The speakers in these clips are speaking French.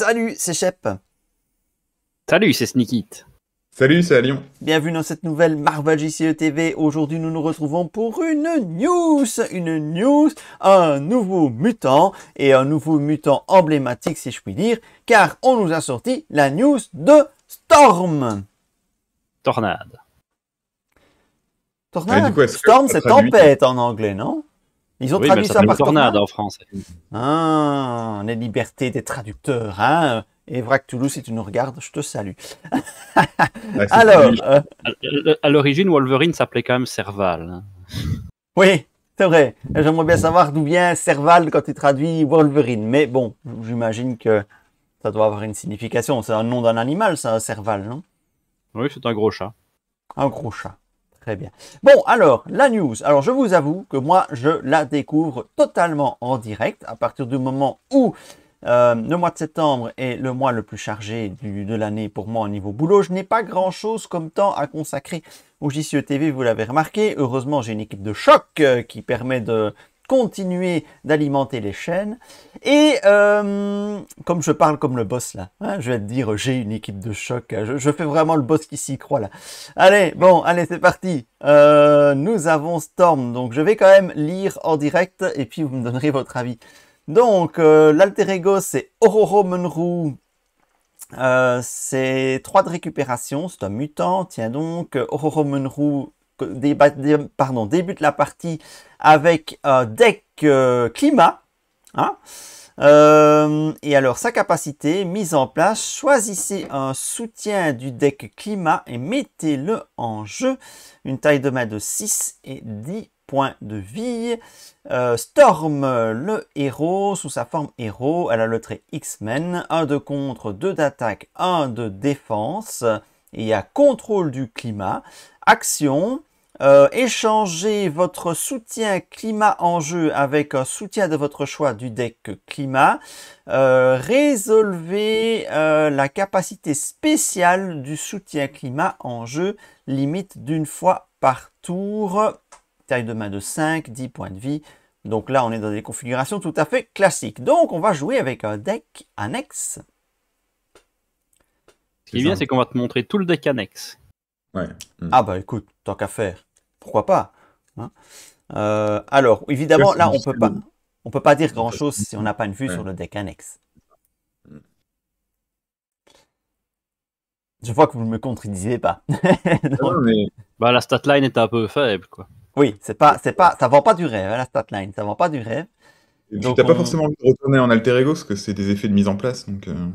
Salut, c'est Shep. Salut, c'est Sneakit. Salut, c'est Lyon. Bienvenue dans cette nouvelle Marvel JCE TV. Aujourd'hui, nous nous retrouvons pour une news, une news, un nouveau mutant et un nouveau mutant emblématique, si je puis dire, car on nous a sorti la news de Storm. Tornade. Tornade. Storm, c'est tempête en anglais, non ils ont traduit ben, ça, par en France. Ah, les liberté des traducteurs. Hein Evrac Toulouse, si tu nous regardes, je te salue. Alors, euh, à l'origine, Wolverine s'appelait quand même Serval. Hein. Oui, c'est vrai. J'aimerais bien savoir d'où vient Serval quand il traduit Wolverine. Mais bon, j'imagine que ça doit avoir une signification. C'est un nom d'un animal, ça, Serval, non Oui, c'est un gros chat. Un gros chat bien. Bon, alors, la news. Alors, je vous avoue que moi, je la découvre totalement en direct à partir du moment où euh, le mois de septembre est le mois le plus chargé de l'année pour moi au niveau boulot. Je n'ai pas grand-chose comme temps à consacrer au JCE TV, vous l'avez remarqué. Heureusement, j'ai une équipe de choc euh, qui permet de, continuer d'alimenter les chaînes. Et euh, comme je parle comme le boss là, hein, je vais te dire j'ai une équipe de choc, hein, je, fais vraiment le boss qui s'y croit là. Allez, bon, allez, c'est parti. Euh, nous avons Storm, donc je vais quand même lire en direct et puis vous me donnerez votre avis. Donc, euh, l'alter ego, c'est Ororo Munru. c'est 3 de récupération, c'est un mutant. Tiens donc, Ororo Munru dé, pardon, débute la partie avec un euh, deck euh, climat. Hein. Euh, et alors, sa capacité, mise en place, choisissez un soutien du deck climat et mettez-le en jeu. Une taille de main de 6 et 10 points de vie. Storm, le héros, sous sa forme héros, elle a le trait X-Men. 1 de contre, 2 d'attaque, 1 de défense. Et à a contrôle du climat. Action, euh, échanger votre soutien climat en jeu avec un soutien de votre choix du deck climat. Euh, résolver euh, la capacité spéciale du soutien climat en jeu, limite d'une fois par tour. Taille de main de 5, 10 points de vie. Donc là, on est dans des configurations tout à fait classiques. Donc, on va jouer avec un deck annexe. Ce qui est bien, c'est qu'on va te montrer tout le deck annexe. Mm. Ah bah écoute, tant qu'à faire pourquoi pas hein. euh, Alors, évidemment, là, on peut pas, on peut pas dire grand-chose si on n'a pas une vue sur le deck annexe. Mm. Je vois que vous ne me contredisez pas. Ah mais... bah, la statline est un peu faible, quoi. Oui, c'est pas, c'est pas, ça vend pas du hein, la ça vend pas du rêve. donc, pas forcément envie de retourner en alter ego, parce que c'est des effets de mise en place, donc. Euh.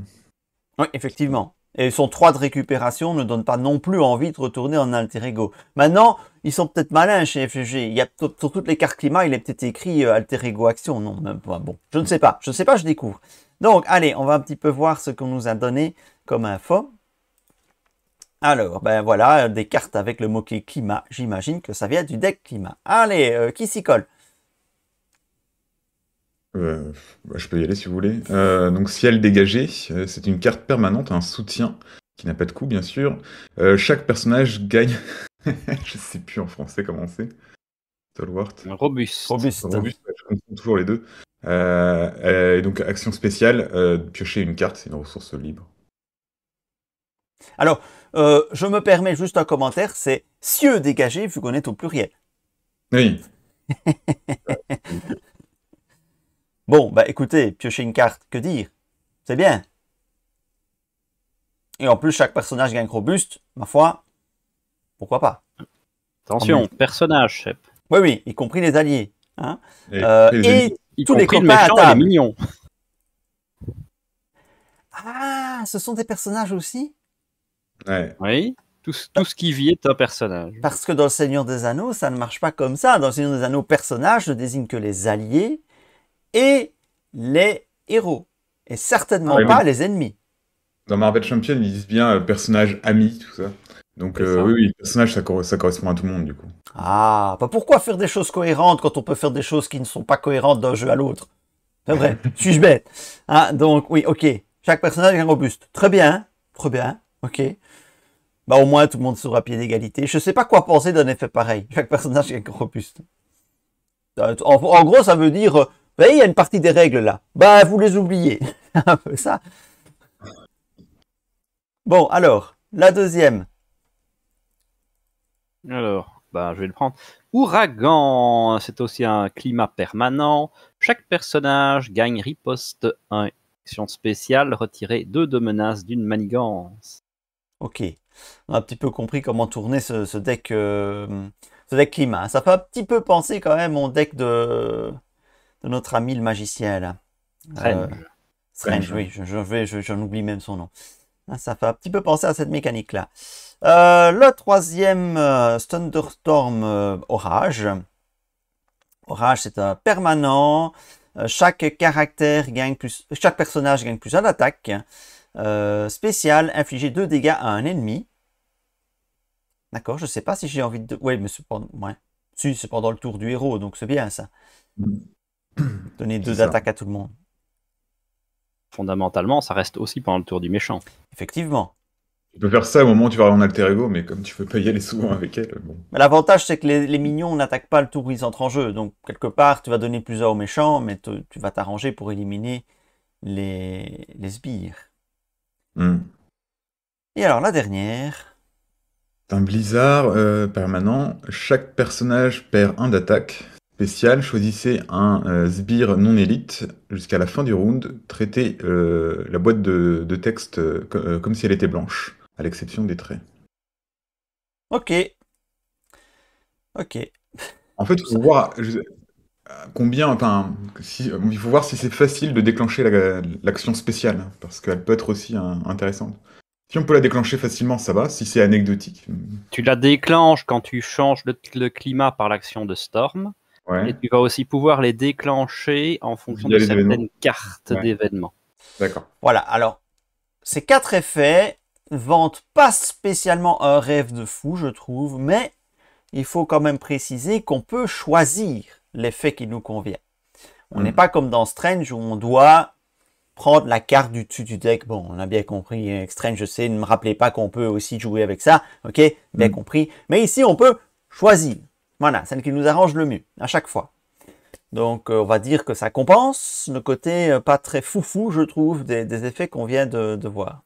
Oui, effectivement. Et son 3 de récupération ne donne pas non plus envie de retourner en alter ego. Maintenant, ils sont peut-être malins chez FGG. Il y a sur toutes les cartes climat, il est peut-être écrit euh, alter ego action. Non, Bon, je ne sais pas. Je ne sais pas, je découvre. Donc, allez, on va un petit peu voir ce qu'on nous a donné comme info. Alors, ben voilà, des cartes avec le mot climat. J'imagine que ça vient du deck climat. Allez, euh, qui s'y colle euh, bah, je peux y aller si vous voulez. Euh, donc ciel dégagé, euh, c'est une carte permanente, un soutien qui n'a pas de coût bien sûr. chaque personnage gagne, je sais plus en français comment c'est. Stalwart. Robuste. je comprends toujours les deux. et donc action spéciale, piocher une carte, c'est une ressource libre. Alors, je me permets juste un commentaire, c'est cieux dégagé vu qu'on est au pluriel. Oui. Ah, Bon, bah écoutez, piocher une carte, que dire C'est bien. Et en plus, chaque personnage gagne robuste, ma foi, pourquoi pas Attention, personnage, chef. Oui, oui, y compris les alliés. Hein. et, euh, tous les le mignons. Ah, ce sont des personnages aussi ouais. Oui, tout, tout, ce qui vit est un personnage. Parce que dans le Seigneur des Anneaux, ça ne marche pas comme ça. Dans le Seigneur des Anneaux, personnage ne désigne que les alliés, et les héros, et certainement ah pas les ennemis. Dans Marvel Champion, ils disent bien euh, personnage ami, tout ça. Donc euh, oui, oui, personnage, ça, correspond à tout le monde, du coup. Ah, pas bah pourquoi faire des choses cohérentes quand on peut faire des choses qui ne sont pas cohérentes d'un jeu à l'autre C'est vrai, suis-je bête ah, Donc oui, ok, chaque personnage est un robuste. Très bien, très bien, ok. Bah au moins tout le monde sera à pied d'égalité. Je sais pas quoi penser d'un effet pareil. Chaque personnage est robuste. Euh, en gros, ça veut dire vous voyez, il y a une partie des règles là. Bah, vous les oubliez. un peu ça. Bon, alors, la deuxième. Alors, bah, je vais le prendre. Ouragan, c'est aussi un climat permanent. Chaque personnage gagne riposte 1 action spéciale, retirer 2 de menaces d'une manigance. Ok. On a un petit peu compris comment tourner ce, deck euh, ce deck climat. Ça fait un petit peu penser quand même mon deck de notre ami le magicien là. Strange. Euh, oui, je, vais, j'en oublie même son nom. Ah, ça fait un petit peu penser à cette mécanique-là. Euh, le troisième euh, Thunderstorm Orage. Orage, c'est un permanent. chaque caractère gagne plus, chaque personnage gagne plus un attaque. spécial, infliger deux dégâts à un ennemi. D'accord, je sais pas si j'ai envie de... Oui, mais cependant... Ouais. c'est pendant le tour du héros, donc c'est bien ça. Mm. Donner deux attaques à tout le monde. Fondamentalement, ça reste aussi pendant le tour du méchant. Effectivement. Tu peux faire ça au moment où tu vas en alter ego, mais comme tu peux pas y aller souvent avec elle, L'avantage, c'est que les, mignons n'attaquent pas le tour où ils entrent en jeu. Donc, quelque part, tu vas donner plus A aux méchant, mais tu vas t'arranger pour éliminer les, sbires. Hmm. Et alors, la dernière. un Blizzard euh, permanent, chaque personnage perd un d'attaque spécial, choisissez un euh, sbire non élite jusqu'à la fin du round, traitez euh, la boîte de, texte euh, comme si elle était blanche, à l'exception des traits. Ok. Ok. En fait, il faut voir combien. Enfin, si, il faut voir si c'est facile de déclencher l'action spéciale, hein, parce qu'elle peut être aussi hein, intéressante. Si on peut la déclencher facilement, ça va. Si c'est anecdotique. Tu la déclenches quand tu changes le climat par l'action de Storm. Et tu vas aussi pouvoir les déclencher en fonction de certaines cartes d'événements. D'accord. Voilà, alors ces quatre effets vantent pas spécialement un rêve de fou, je trouve, mais il faut quand même préciser qu'on peut choisir l'effet qui nous convient. On n'est hmm. pas comme dans Strange où on doit prendre la carte du dessus du deck. Bon, on a bien compris. Hein, Strange, je sais, ne me rappelez pas qu'on peut aussi jouer avec ça. Ok, bien hmm. compris. Mais ici, on peut choisir. Voilà, celle qui nous arrange le mieux, à chaque fois. Donc euh, on va dire que ça compense le côté euh, pas très foufou, je trouve, des, effets qu'on vient de, voir.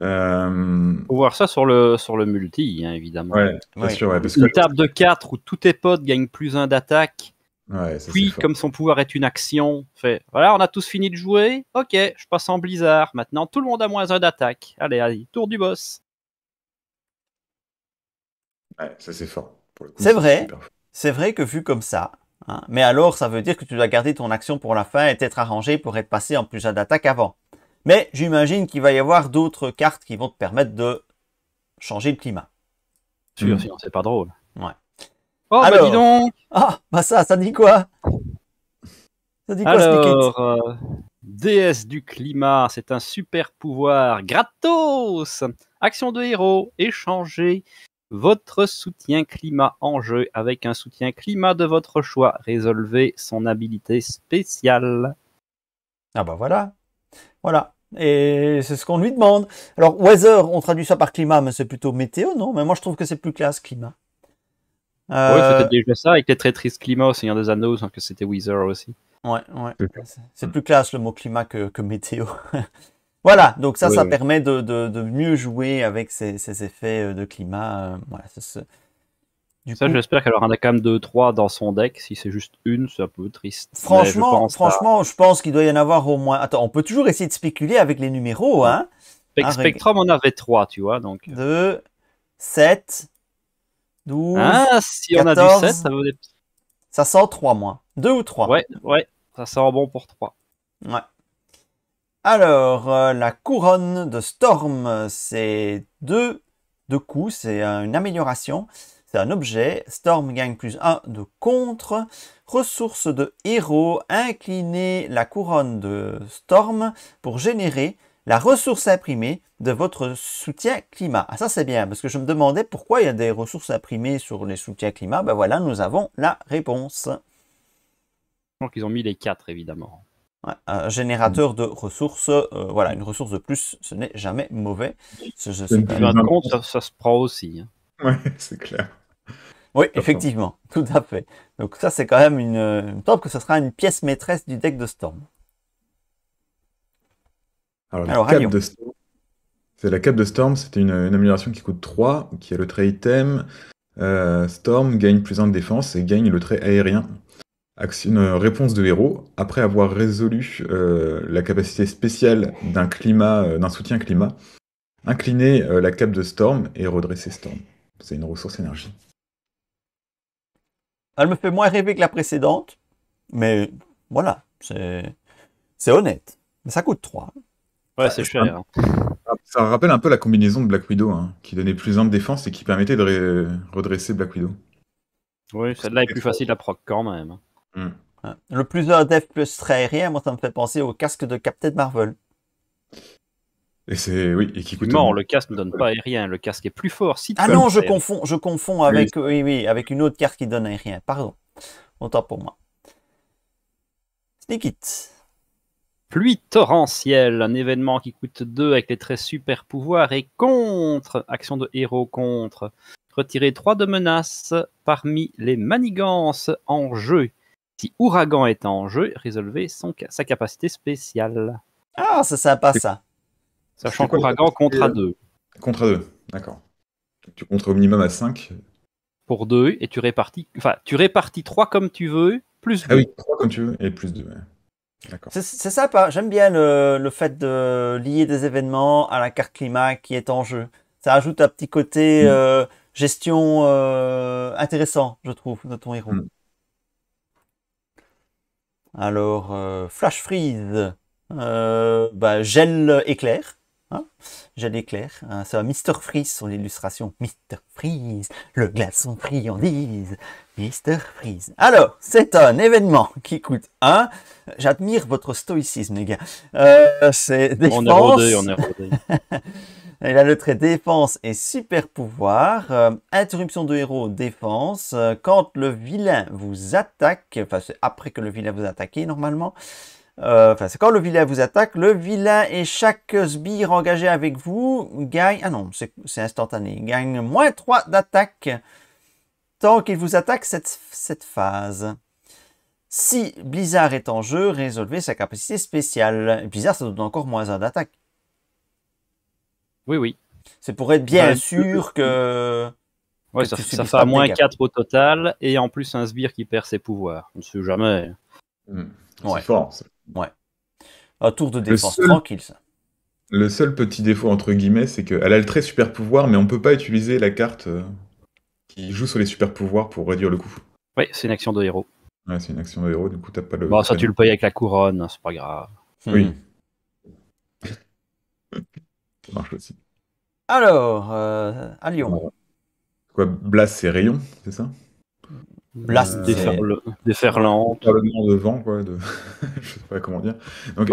On euh, va voir ça sur le, sur le multi, hein, évidemment. Oui, une table de 4 où tous tes potes gagnent plus 1 d'attaque. puis, comme son pouvoir est une action, fait voilà, on a tous fini de jouer. Ok, je passe en blizzard. Maintenant, tout le monde a moins 1 d'attaque. Allez, allez, tour du boss c'est vrai. C'est vrai que vu comme ça, hein, mais alors ça veut dire que tu dois garder ton action pour la fin et t'être arrangé pour être passé en plus d'attaque avant. Mais j'imagine qu'il va y avoir d'autres cartes qui vont te permettre de changer le climat. Sûr, hmm. sinon c'est pas drôle. Oh bah dis donc Ah bah ça, ça dit quoi Ça dit quoi alors, euh, Déesse du climat, c'est un super pouvoir gratos Action de héros, échanger votre soutien climat en jeu avec un soutien climat de votre choix. Résolvez son habilité spéciale. Ah bah voilà. Voilà. Et c'est ce qu'on lui demande. Alors, weather, on traduit ça par climat, mais c'est plutôt météo, non Mais moi, je trouve que c'est plus classe, climat. Euh, oui, c'était déjà ça, avec les traîtrises climat au Seigneur des Anneaux, que c'était weather aussi. Ouais, ouais. C'est plus classe le mot climat que, que météo. Voilà, donc ça, ça permet de, mieux jouer avec ces, effets euh, de climat. Euh, voilà, ça, j'espère qu'elle aura quand même 2-3 dans son deck. Si c'est juste une, c'est un peu triste. Franchement, je pense, qu'il doit y en avoir au moins. Attends, on peut toujours essayer de spéculer avec les numéros. avec hein. Hein, Spectrum, on avait 3, tu vois. 2, 7, 12. Ah, si on a du 7, ça va... des... Ça sent 3 moins. 2 ou 3 Ouais, ouais, ça sent bon pour 3. Ouais. Alors, euh, la couronne de Storm, c'est deux, de coups, c'est une amélioration. C'est un objet. Storm gagne plus 1 de contre. Ressource de héros. Inclinez la couronne de Storm pour générer la ressource imprimée de votre soutien climat. Ah ça c'est bien, parce que je me demandais pourquoi il y a des ressources imprimées sur les soutiens climat. Ben voilà, nous avons la réponse. Je crois qu'ils ont mis les quatre, évidemment un générateur de ressources, euh, voilà, une ressource de plus, ce n'est jamais mauvais. compte, ça, se prend aussi. Hein. Oui, c'est clair. Oui, effectivement, tout à fait. Donc ça, c'est quand même une... Top que ce sera une pièce maîtresse du deck de Storm. Alors, la cape de Storm, c'est la cape de Storm, c'était une, amélioration qui coûte 3, qui est le trait item. Euh, Storm gagne plus en de défense et gagne le trait aérien une réponse de héros, après avoir résolu euh, la capacité spéciale d'un climat, euh, d'un soutien climat, incliner euh, la cape de Storm et redresser Storm. C'est une ressource énergie. Elle me fait moins rêver que la précédente, mais voilà, c'est honnête. Mais ça coûte 3. Ouais, c'est cher. Ça rappelle un peu la combinaison de Black Widow, hein, qui donnait plus de défense et qui permettait de redresser Black Widow. Oui, celle-là est plus facile à proc quand même. Hein. Hmm. Le plus un dev plus aérien, moi ça me fait penser au casque de Captain Marvel. Et c'est oui, et Non, le casque ne donne pas aérien, le casque est plus fort. ah non, je confonds, je confonds avec oui. oui. avec une autre carte qui donne aérien. Pardon, autant pour moi. Sneak it. Pluie torrentielle, un événement qui coûte 2 avec les très super pouvoirs et contre. Action de héros contre. Retirer 3 de menaces parmi les manigances en jeu si Ouragan est en jeu, résolvez son, sa capacité spéciale. Ah, c'est sympa ça. Sachant qu'Ouragan contre à 2. Euh, contre à 2, d'accord. Tu comptes au minimum à 5. Pour 2, et tu répartis, enfin, tu répartis 3 comme tu veux, plus 2. Ah oui, 3 comme tu veux, et plus 2. C'est sympa, j'aime bien le, fait de lier des événements à la carte climat qui est en jeu. Ça ajoute un petit côté mm. euh, gestion euh, intéressant, je trouve, de ton héros. Mm. Alors, euh, Flash Freeze, euh, bah, gel éclair. Hein. gel éclair, c'est un hein, Mister Freeze son illustration, Mr Freeze, le glaçon friandise. Mr Freeze. Alors, c'est un événement qui coûte 1. J'admire votre stoïcisme, les gars. Euh, c'est défense. On on Il a le trait défense et super pouvoir. Euh, interruption de héros, défense. Euh, quand le vilain vous attaque, enfin c'est après que le vilain vous attaque normalement. Euh, enfin c'est quand le vilain vous attaque, le vilain et chaque sbire engagé avec vous gagne... Ah non, c'est instantané. gagne moins 3 d'attaque tant qu'il vous attaque cette, cette phase. Si Blizzard est en jeu, résolvez sa capacité spéciale. Blizzard, ça donne encore moins 1 d'attaque. Oui, oui. C'est pour être bien sûr que. Ouais, ça, fait moins 4 au total, et en plus un sbire qui perd ses pouvoirs. On ne sait jamais. Hmm. C'est Ouais. fort. Ouais. Un tour de défense tranquille, Le seul petit défaut, entre guillemets, c'est qu'elle a le très super pouvoir, mais on ne peut pas utiliser la carte euh, qui joue sur les super pouvoirs pour réduire le coût. Oui, c'est une action de héros. Ouais, c'est une action de héros, du coup, pas le. Bon, ça, tu le payes avec la couronne, c'est pas grave. Hmm. Oui. Ça marche aussi. Alors, euh, à Lyon. Quoi, Blast, c'est rayon, c'est ça Blast, déferle... déferlant. de vent, quoi. De... Je sais pas comment dire. Donc,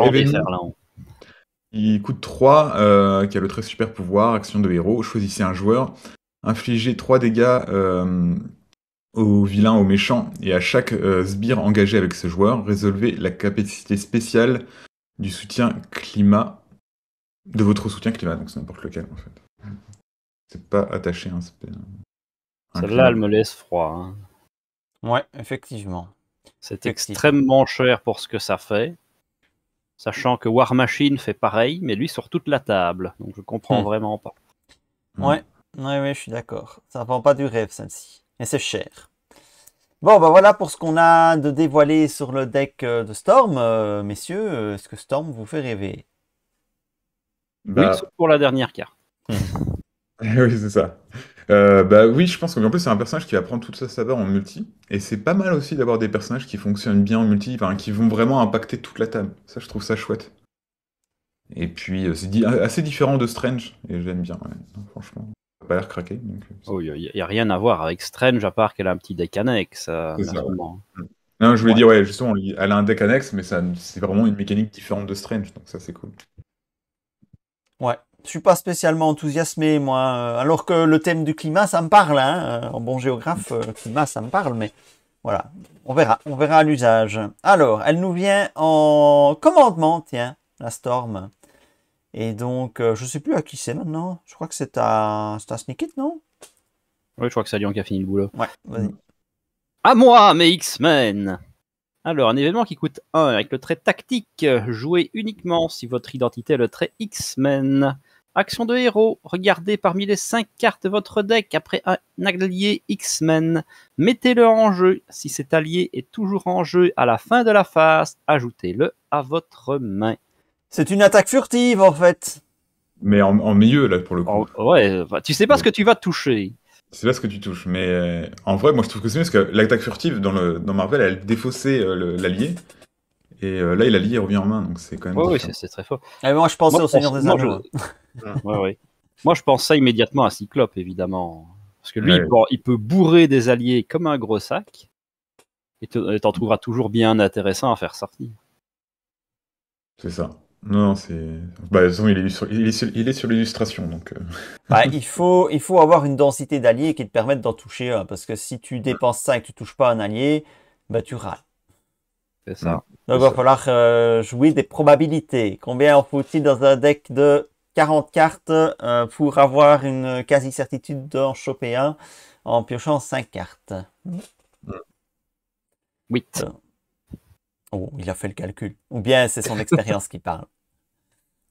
Il coûte 3, euh, qui a le très super pouvoir, action de héros. Choisissez un joueur. Infligez 3 dégâts euh, aux vilains, aux méchants, et à chaque sbire engagé avec ce joueur, résolvez la capacité spéciale du soutien climat de votre soutien climat, donc c'est n'importe lequel en fait. C'est pas attaché à un. Celle-là, elle me laisse froid. Hein. Ouais, effectivement. C'est extrêmement cher pour ce que ça fait. Sachant que War Machine fait pareil, mais lui sur toute la table. Donc je comprends hmm. vraiment pas. Hmm. Ouais, ouais, je suis d'accord. Ça vend pas du rêve celle-ci. Et c'est cher. Bon, ben voilà pour ce qu'on a de dévoilé sur le deck euh, de Storm. Euh, messieurs, euh, est-ce que Storm vous fait rêver bah, pour la dernière carte. oui, c'est ça. Euh, bah oui, je pense qu'en plus c'est un personnage qui va prendre toute sa saveur en multi, et c'est pas mal aussi d'avoir des personnages qui fonctionnent bien en multi, qui vont vraiment impacter toute la table. Ça, je trouve ça chouette. Et puis euh, c'est assez différent de Strange, et j'aime bien, franchement. Ça a pas l'air craqué. Il euh, oh, n'y a, rien à voir avec Strange à part qu'elle a un petit deck annexe. Non, je voulais dire, ouais, justement, elle a un deck annexe, mais c'est vraiment une mécanique différente de Strange, donc ça c'est cool je suis pas spécialement enthousiasmé, moi. Euh, alors que le thème du climat, ça me parle. Hein, euh, en bon géographe, le euh, climat, ça me parle, mais voilà. On verra, on verra l'usage. Alors, elle nous vient en commandement, tiens, la Storm. Et donc, je je sais plus à qui c'est maintenant. Je crois que c'est à, c'est Snicket, non Oui, je crois que c'est à Lyon qui a fini le boulot. Ouais, vas-y. À moi, mes X-Men alors, un événement qui coûte 1 avec le trait tactique, joué uniquement si votre identité est le trait X-Men. Action de héros. Regardez parmi les 5 cartes de votre deck après un allié X-Men. Mettez-le en jeu. Si cet allié est toujours en jeu à la fin de la phase, ajoutez-le à votre main. C'est une attaque furtive en fait. Mais en, milieu là pour le coup. Oh, ouais, tu sais pas ce que tu vas toucher. C'est pas ce que tu touches. Mais euh, en vrai, moi je trouve que c'est mieux parce que l'attaque furtive dans, le, Marvel, elle défaussait euh, l'allié. Et euh, là, il a lié revient en main, donc c'est quand même. oui, c'est très fort. Ah, moi, je pensais au Seigneur des Anneaux. Hein. Moi, je pense ça immédiatement à Cyclope, évidemment. Parce que lui, il, peut, bourrer des alliés comme un gros sac. Et t'en trouveras toujours bien intéressant à faire sortir. C'est ça. Non, c'est. Bah, il est sur, il est sur l'illustration, donc. Euh. Bah, il faut, il faut avoir une densité d'alliés qui te permettent d'en toucher un, parce que si tu dépenses ça et que tu touches pas un allié, bah tu rates ça. Donc, il va falloir euh, jouer des probabilités. Combien en faut-il dans un deck de 40 cartes euh, pour avoir une quasi-certitude d'en choper un en piochant 5 cartes 8. Hmm. Euh, oh, il a fait le calcul. Ou bien c'est son expérience qui parle.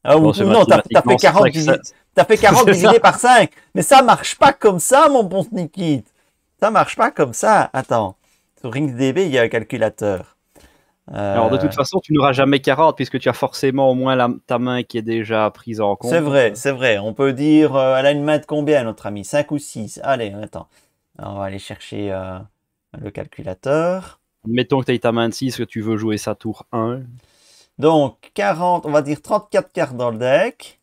Ah, non, t'as fait as fait 40 divisé par 5. Mais ça marche pas comme ça, mon bon Sneaky. Ça marche pas comme ça. Attends. Sur Db il y a un calculateur. Euh, Alors de toute façon, tu n'auras jamais 40 puisque tu as forcément au moins ta main qui est déjà prise en compte. C'est vrai, c'est vrai. On peut dire, euh, elle a une main de combien notre ami 5 ou 6 Allez, attends. on va aller chercher euh, le calculateur. Mettons que tu as ta main de 6, que tu veux jouer sa tour 1. Donc 40, on va dire 34 cartes dans le deck.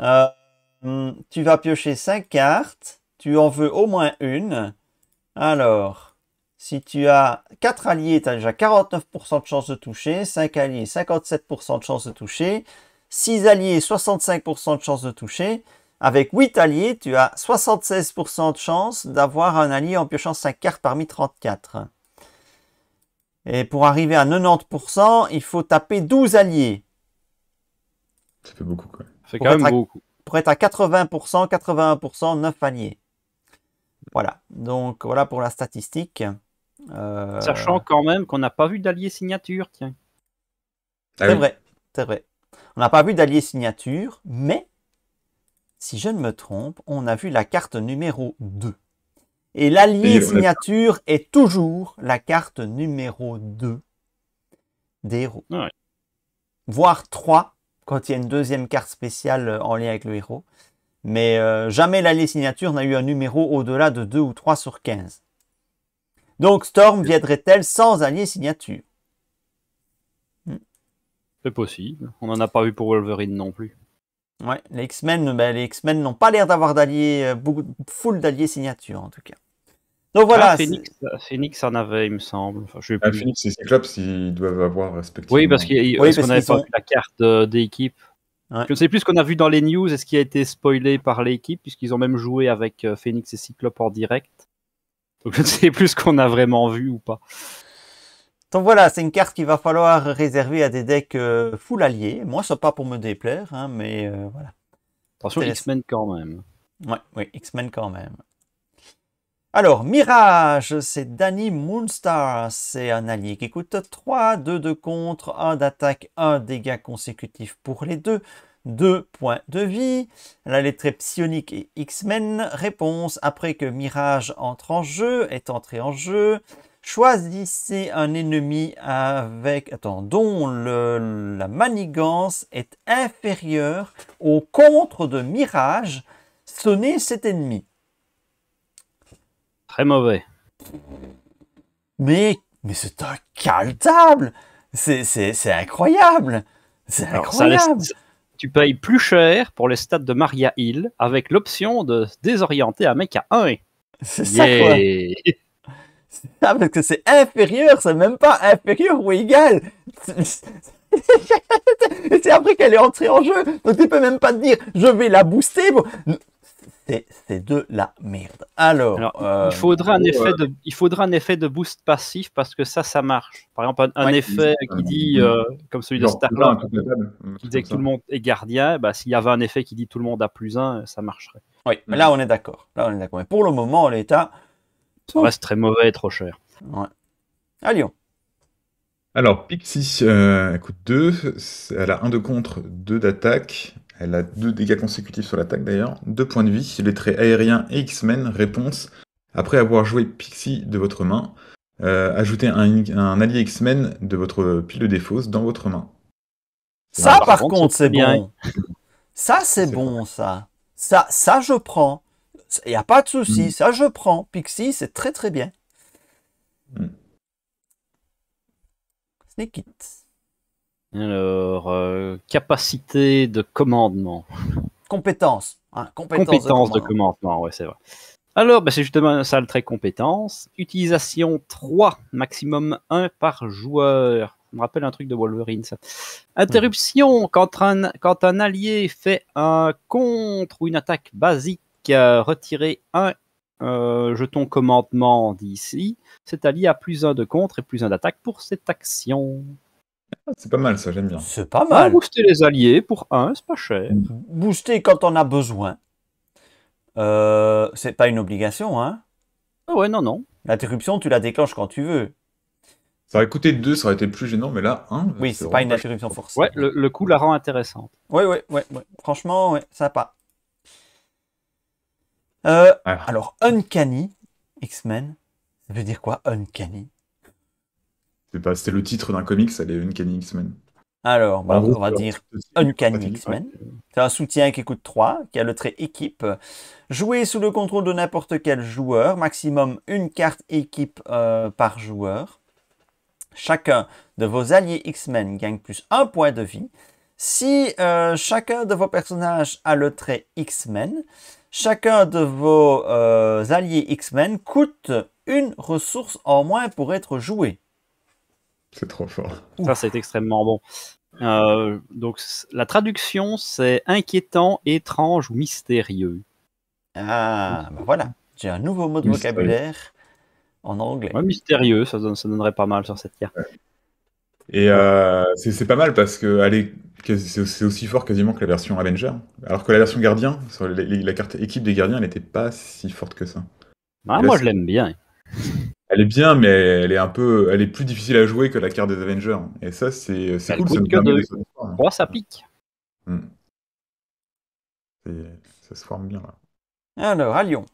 tu vas piocher 5 cartes. Tu en veux au moins une. Alors, si tu as 4 alliés, tu as déjà 49% de chance de toucher. 5 alliés, 57% de chance de toucher. 6 alliés, 65% de chance de toucher. Avec 8 alliés, tu as 76% de chance d'avoir un allié en piochant 5 cartes parmi 34. Et pour arriver à 90%, il faut taper 12 alliés. Ça fait beaucoup, quoi. C'est quand même beaucoup. Pour être à 80%, 81%, 9 alliés. Voilà. Donc, voilà pour la statistique. Euh, Sachant quand même qu'on n'a pas vu d'allié signature, tiens. Ah c'est vrai, c'est vrai. On n'a pas vu d'allié signature, mais si je ne me trompe, on a vu la carte numéro 2. Et l'allié signature est toujours la carte numéro 2 des héros. Ah Voire 3 quand il y a une deuxième carte spéciale euh, en lien avec le héros. Mais euh, jamais l'allié signature n'a eu un numéro au-delà de 2 ou 3 sur 15. Donc Storm viendrait-elle sans allié signature hmm. C'est possible. On n'en a pas vu pour Wolverine non plus. Ouais, les X-Men, ben, les n'ont pas l'air d'avoir d'alliés, euh, beaucoup, full d'alliés signature en tout cas. Donc voilà. Ah, euh, Phoenix, en avait, il me semble. Ah, Phoenix et Cyclops, ils doivent avoir respectivement. Oui, parce qu'on n'avait pas vu la carte euh, d'équipe. Je ne sais plus ce qu'on a vu dans les news et ce qui a été spoilé par l'équipe, puisqu'ils ont même joué avec Phoenix et Cyclope en direct je ne sais plus ce qu'on a vraiment vu ou pas. Donc voilà, c'est une carte qu'il va falloir réserver à des decks euh, full alliés. Moi, n'est pas pour me déplaire, hein, mais euh, voilà. Attention, X-Men quand même. Ouais, oui, X-Men quand même. Alors, Mirage, c'est Danny Moonstar. C'est un allié qui coûte 3, 2 de contre, 1 d'attaque, 1 dégât consécutif pour les deux deux points de vie. La lettre psionique et X-Men. Réponse après que Mirage entre en jeu, est entré en jeu. Choisissez un ennemi avec, attends, dont la manigance est inférieure au contre de Mirage. Sonnez cet ennemi. Très mauvais. Mais, mais c'est un C'est incroyable C'est incroyable tu payes plus cher pour les stats de Maria Hill avec l'option de désorienter un mec à 1. C'est ça quoi ah, parce que c'est inférieur, c'est même pas inférieur ou égal. c'est après qu'elle est entrée en jeu. Donc tu peux même pas te dire je vais la booster c'est de la merde. Alors, il, euh, faudra un effet euh, de, il faudra un effet de boost passif parce que ça, ça marche. Par exemple, un, effet euh, qui dit, comme celui de Starlord, qui disait que tout le monde est gardien, bah, s'il y avait un effet qui dit tout le monde a plus un, ça marcherait. Oui, mais là, on est d'accord. Mais pour le moment, l'état. Ça reste très mauvais et trop cher. allez À Alors, Pixie, elle coûte 2, elle a 1 de contre, 2 d'attaque, elle a deux dégâts consécutifs sur l'attaque d'ailleurs. Deux points de vie, les traits aériens et X-Men, réponse. Après avoir joué Pixie de votre main, euh, ajoutez un, allié X-Men de votre pile de défausse dans votre main. Ça, par, contre, c'est bon. ça, c'est bon, ça. Ça, ça, je prends. Il n'y a pas de souci, mm. ça, je prends. Pixie, c'est très, très bien. Mm. Alors, euh, capacité de commandement. Compétence. Hein, compétence, de, commandement, oui, c'est vrai. Alors, ben, c'est justement ça le trait compétence. Utilisation 3, maximum 1 par joueur. Ça me rappelle un truc de Wolverine, ça. Interruption, hmm. quand, un, quand un allié fait un contre ou une attaque basique, euh, retirez un euh, jeton commandement d'ici, cet allié a plus 1 de contre et plus 1 d'attaque pour cette action. C'est pas mal ça, j'aime bien. C'est pas mal. Ah, booster les alliés pour un, c'est pas cher. Mm. Booster quand on a besoin. Euh, c'est pas une obligation, hein Ah ouais, non, non. L'interruption, tu la déclenches quand tu veux. Ça aurait coûté deux, ça aurait été plus gênant, mais là, 1. oui, c'est pas une interruption forcée. Ouais, le, coup la rend intéressante. Ouais, ouais, ouais. Franchement, ouais, sympa. Euh, ah. Alors, Uncanny, X-Men, ça veut dire quoi, Uncanny c'est c'était le titre d'un comics, ça une Uncanny X-Men. Alors, bah, on va dire Uncanny X-Men. C'est un soutien qui coûte 3, qui a le trait équipe. Jouer sous le contrôle de n'importe quel joueur, maximum une carte équipe euh, par joueur. Chacun de vos alliés X-Men gagne plus un point de vie. Si euh, chacun de vos personnages a le trait X-Men, chacun de vos euh, alliés X-Men coûte une ressource en moins pour être joué. C'est trop fort. Ça, c'est extrêmement bon. Euh, donc, la traduction, c'est inquiétant, étrange ou mystérieux. Ah, ben voilà. J'ai un nouveau mot de vocabulaire en anglais. mystérieux, ça, donnerait pas mal sur cette carte. Et euh, c'est pas mal parce que c'est aussi fort quasiment que la version Avenger. Alors que la version Gardien, la carte équipe des Gardiens, elle n'était pas si forte que ça. Ah, moi, je l'aime bien. Elle est bien, mais elle est un peu, elle est plus difficile à jouer que la carte des Avengers. Et ça, c'est c'est cool. Ça de... de... ça hein. pique. Hmm. ça se forme bien là. Alors, à Lyon.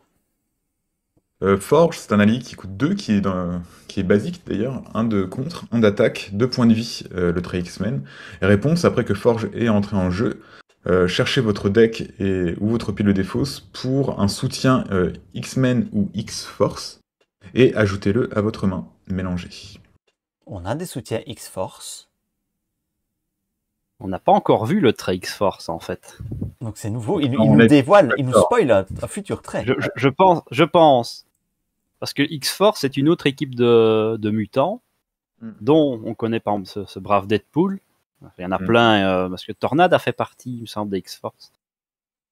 Euh, Forge, c'est un allié qui coûte 2, qui est, dans, qui est basique d'ailleurs, un de contre, un d'attaque, deux points de vie, euh, le trait X-Men. Réponse, après que Forge est entré en jeu, euh, cherchez votre deck et, ou votre pile de défausse pour un soutien X-Men ou X-Force et ajoutez-le à votre main. Mélangez. On a des soutiens X-Force. On n'a pas encore vu le trait X-Force en fait. Donc c'est nouveau, il, nous dévoile, il nous spoil un, futur trait. Je, pense, je pense. Parce que X-Force est une autre équipe de, mutants, mm. dont on connaît par exemple ce, brave Deadpool. Il y en a mm. plein, euh, parce que Tornade a fait partie, il me semble, des X-Force.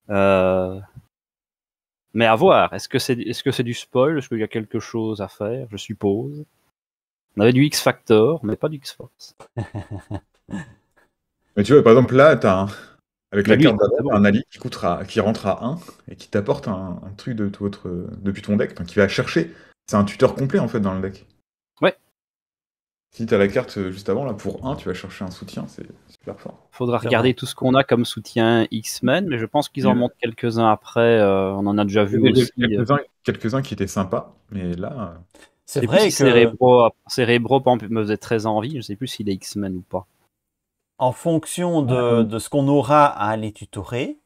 Euh, mais à voir, est-ce que c'est est -ce c'est du spoil Est-ce qu'il y a quelque chose à faire Je suppose. On avait du X Factor, mais pas du X Force. mais tu vois, par exemple, là, t'as un... avec la carte un allié qui, coûtera, qui rentre à 1 et qui t'apporte un, truc de tout autre... depuis ton deck, qui va chercher. C'est un tuteur complet en fait dans le deck. Ouais, si t'as la carte euh, juste avant, là, pour 1, tu vas chercher un soutien, c'est super fort. Faudra regarder tout ce qu'on a comme soutien X-Men, mais je pense qu'ils en mm. montrent quelques-uns après. Euh, on en a déjà vu aussi. Euh. Quelques-uns qui étaient sympas, mais là. C'est vrai que Cérébro, Cérébro, me faisait très envie. Je ne sais plus s'il est X-Men ou pas. en fonction de, ah ce qu'on aura à aller tutorer,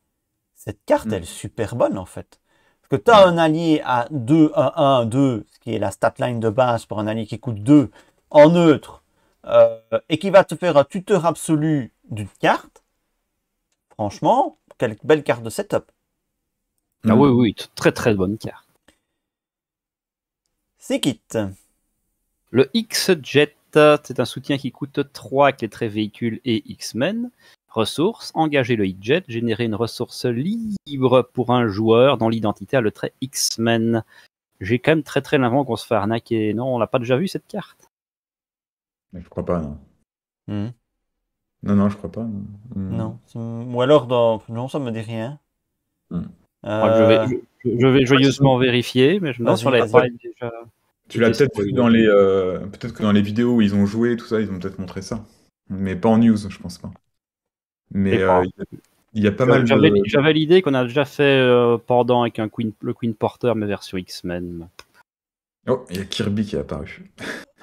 cette carte, mm. elle est super bonne en fait. Parce que tu as mm. un allié à 2, 1, 1, 2, ce qui est la stat line de base pour un allié qui coûte 2, en neutre euh, et qui va te faire un tuteur absolu d'une carte, franchement, quelle belle carte de setup. Ah hmm. oui, oui, très très bonne carte. C'est quitte. Le X-Jet, c'est un soutien qui coûte 3 avec les traits véhicules et X-Men. Ressources, engager le X-Jet, générer une ressource libre pour un joueur dont l'identité a le trait X-Men. J'ai quand même très très l'invent qu'on se fait arnaquer. Non, on l'a pas déjà vu cette carte je crois pas, non. Hmm. Non, non, je crois pas. Hmm. Non. Ou alors, dans... non, ça me dit rien. Hmm. Euh, je, vais, joyeusement vérifier, mais je me sur les Tu l'as peut-être vu dans les, euh, peut-être que dans les vidéos où ils ont joué, tout ça, ils ont peut-être montré ça, mais pas en news, je pense pas. Mais euh, il y a pas mal. J'avais, l'idée qu'on a déjà fait pendant avec un le Queen Porter, mais version X-Men. Oh, il y a Kirby qui est apparu.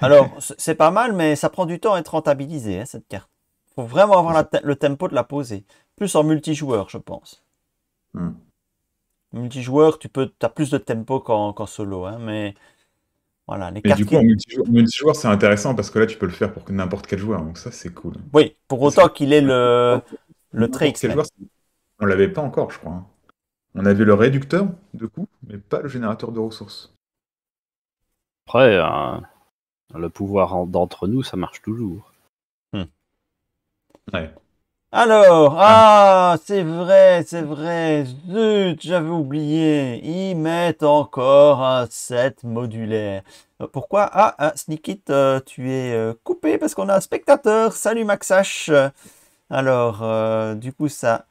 Alors, c'est pas mal, mais ça prend du temps à être rentabilisé, hein, cette carte. faut vraiment avoir le tempo de la poser. Plus en multijoueur, je pense. Hmm. Multijoueur, tu peux, as plus de tempo qu'en solo, hein, mais voilà. du coup, en multijoueur, c'est intéressant parce que là, tu peux le faire pour n'importe quel joueur, donc ça, c'est cool. Oui, pour autant qu'il ait le, le trait On l'avait pas encore, je crois. Hein. On avait le réducteur de coût, mais pas le générateur de ressources. Après, le pouvoir d'entre nous, ça marche toujours. Hmm. Ouais. Alors, ah. ah, c'est vrai, c'est vrai, zut, j'avais oublié, ils mettent encore un set modulaire. Euh, pourquoi Ah, ah Sneakit, euh, tu es euh, coupé parce qu'on a un spectateur, salut Maxash Alors, du coup, ça...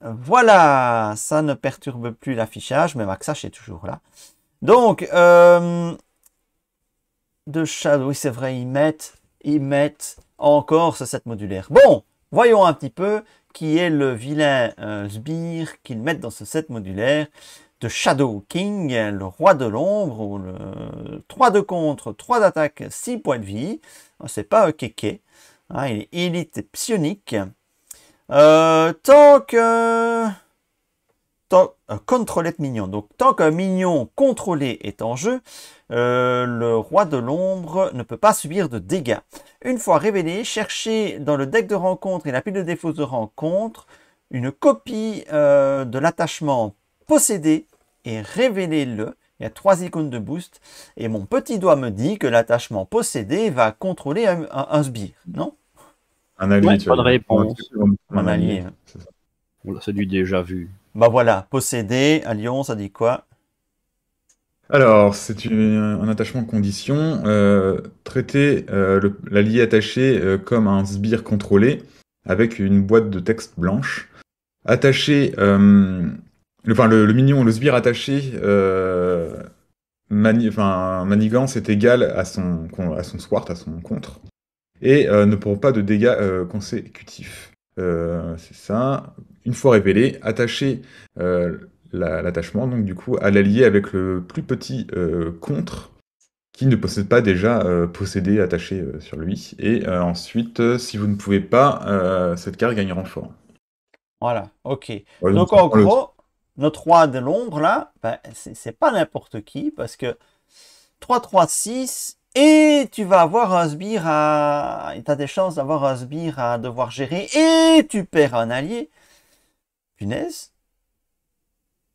Voilà, ça ne perturbe plus l'affichage, mais Maxash est toujours là. Donc, euh, de Shadow. Oui, c'est vrai, ils mettent, ils mettent encore ce set modulaire. Bon, voyons un petit peu qui est le vilain sbire euh, qu'ils mettent dans ce set modulaire de Shadow King, le roi de l'ombre, ou le 3 de contre, 3 d'attaque, 6 points de vie. Ah, c'est pas un euh, kéké. Ah, il est élite psionique. Euh, tant que un mignon. Donc tant qu'un mignon contrôlé est en jeu, euh, le roi de l'ombre ne peut pas subir de dégâts. Une fois révélé, cherchez dans le deck de rencontre et la pile de défauts de rencontre une copie euh, de l'attachement possédé et révélez-le. Il y a trois icônes de boost et mon petit doigt me dit que l'attachement possédé va contrôler un, sbire, non Un allié, Pas de réponse. Un allié. c'est du déjà vu. Bah voilà, posséder, alliance Lyon, ça dit quoi alors, c'est un attachement condition. Euh, traiter euh, l'allié attaché euh, comme un sbire contrôlé avec une boîte de texte blanche. Attacher, le, enfin le, le, le sbire attaché, enfin, manigance est égal à son, à son à son contre, et ne prend pas de dégâts consécutifs. Euh, c'est ça, une fois révélé, attacher euh, l'attachement, donc du coup, à l'allier avec le plus petit euh, contre qui ne possède pas déjà possédé attaché sur lui. Et ensuite, si vous ne pouvez pas, cette carte gagne renfort. Voilà, ok. donc en gros, notre roi de l'ombre là, ben, c'est pas n'importe qui parce que 3-3-6, et tu vas avoir un sbire à... Tu as des chances d'avoir un sbire à devoir gérer, et tu perds un allié. Punaise.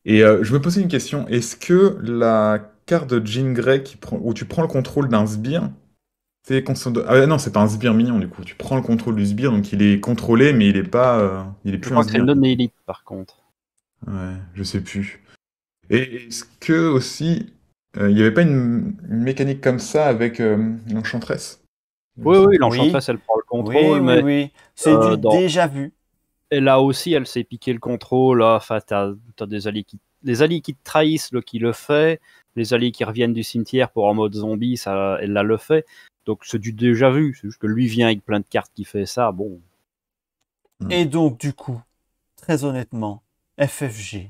Et euh, je me posais une question, est-ce que la carte de Jean Grey qui où tu prends le contrôle d'un sbire, ah non, c'est pas un sbire mignon du coup, tu prends le contrôle du sbire, donc il est contrôlé, mais il est pas... Euh, il est plus je crois un sbire. par contre. Ouais, je sais plus. Et est-ce que aussi euh, il n'y avait pas une, mécanique comme ça avec euh, l'enchantresse Oui, oui, l'enchantresse, elle prend le contrôle. Oui, C'est euh, du déjà vu. Et là aussi, elle s'est piqué le contrôle. Ah, enfin, t'as des alliés qui les alliés qui te trahissent, le qui le fait, les alliés qui reviennent du cimetière pour en mode zombie, ça, elle l'a le fait. Donc c'est du déjà vu, c'est juste que lui vient avec plein de cartes qui fait ça, bon. Hmm. Et donc du coup, très honnêtement, FFG.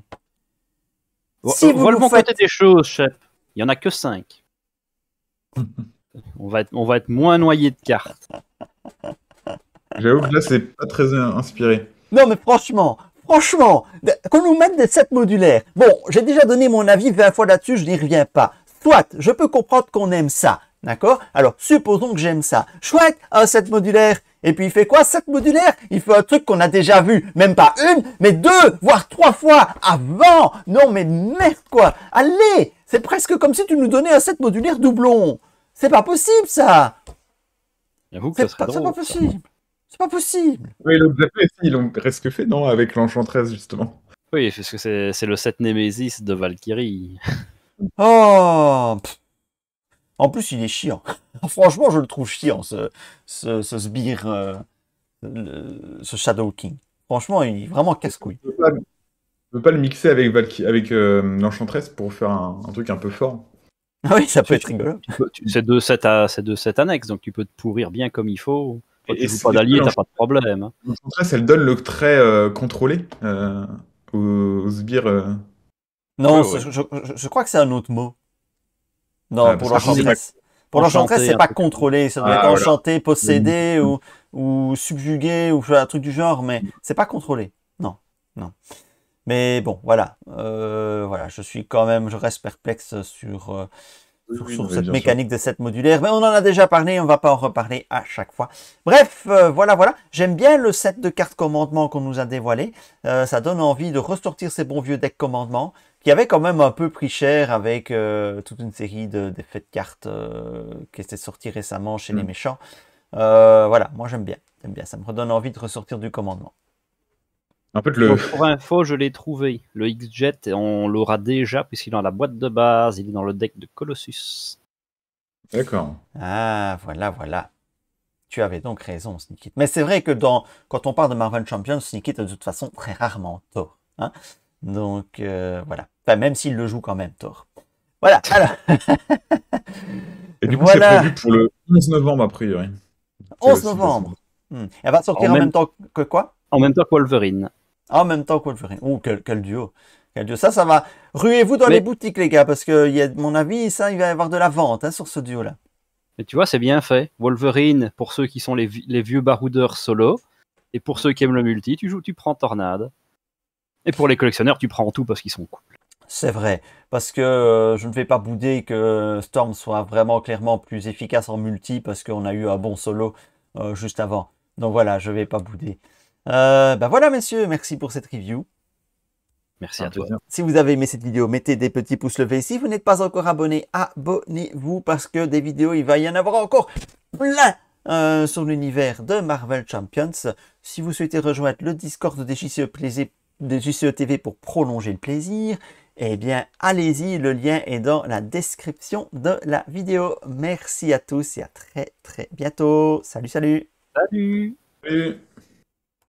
Si vous côté des choses, chef. Il n'y en a que 5. on, va être, on va être moins noyé de cartes. J'avoue que là, c'est pas très inspiré. Non, mais franchement, franchement, qu'on nous mette des modulaire. modulaires. Bon, j'ai déjà donné mon avis 20 fois là-dessus, je n'y reviens pas. Soit, je peux comprendre qu'on aime ça. D'accord Alors, supposons que j'aime ça. Chouette, un set modulaire. Et puis, il fait quoi, cette modulaire Il fait un truc qu'on a déjà vu. Même pas une, mais deux, voire trois fois avant. Non, mais merde, quoi. Allez c'est presque comme si tu nous donnais un set modulaire doublon. C'est pas possible, ça. J'avoue que c'est pas, pas, possible. C'est pas possible. Oui, ils l'ont presque fait, non, avec l'enchantresse, justement. Oui, parce que c'est le set Nemesis de Valkyrie. Oh En plus, il est chiant. Franchement, je le trouve chiant, ce, ce, ce sbire, euh, ce Shadow King. Franchement, il est vraiment casse-couille ne peux pas le mixer avec, Valky avec euh, pour faire un, truc un peu fort. Ah oui, ça peut être rigolo. C'est de cette à, euh, donc tu peux te pourrir bien comme il faut. Quand tu joues pas d'allié, t'as pas de problème. Hein. L'enchantresse, elle donne le trait euh, contrôlé aux, sbires. Non, Je, crois que c'est un autre mot. Non, ah, pour l'enchantresse, Pour n'est c'est pas contrôlé, ça ah, enchanté, possédé ou, ou subjugué ou un truc du genre, mais c'est pas contrôlé. Non, non. Mais bon, voilà. Euh, voilà, je suis quand même, je reste perplexe sur, euh, cette mécanique de cette modulaire. Mais on en a déjà parlé, on ne va pas en reparler à chaque fois. Bref, euh, voilà, voilà. J'aime bien le set de cartes commandement qu'on nous a dévoilé. ça donne envie de ressortir ces bons vieux decks commandement qui avaient quand même un peu pris cher avec toute une série d'effets de, de, cartes qui étaient sortis récemment chez les hmm. méchants. voilà, moi j'aime bien. J'aime bien, ça me redonne envie de ressortir du commandement le... Pour info, je l'ai trouvé. Le X-Jet, on l'aura déjà puisqu'il est dans la boîte de base, il est dans le deck de Colossus. D'accord. Ah, voilà, voilà. Tu avais donc raison, Sneakit. Mais c'est vrai que dans, quand on parle de Marvel Champions, Sneakit a de toute façon très rarement tort. Hein. donc, euh, voilà. même s'il le joue quand même tort. Voilà. Et du coup, c'est prévu pour le 11 novembre, a priori. 11 novembre. Hmm. Elle va sortir en, même... même temps que quoi en même temps que Wolverine. En même temps, Wolverine. Oh, quel, duo. Quel duo. Ça, ça va. Ruez-vous dans les boutiques, les gars, parce que, y a, mon avis, ça, il va y avoir de la vente hein, sur ce duo-là. Mais tu vois, c'est bien fait. Wolverine, pour ceux qui sont les, vieux baroudeurs solo, et pour ceux qui aiment le multi, tu, tu prends Tornade. Et pour les collectionneurs, tu prends tout parce qu'ils sont cool. C'est vrai, parce que euh, je ne vais pas bouder que Storm soit vraiment clairement plus efficace en multi parce qu'on a eu un bon solo euh, juste avant. Donc voilà, je ne vais pas bouder. Ben voilà, messieurs, merci pour cette review. Merci à tous. Si vous avez aimé cette vidéo, mettez des petits pouces levés. Si vous n'êtes pas encore abonné, abonnez-vous parce que des vidéos, il va y en avoir encore plein euh, sur l'univers de Marvel Champions. Si vous souhaitez rejoindre le Discord de JCE, Plaisir, JCE TV pour prolonger le plaisir, eh bien, allez-y, le lien est dans la description de la vidéo. Merci à tous et à très très bientôt. salut. Salut. salut.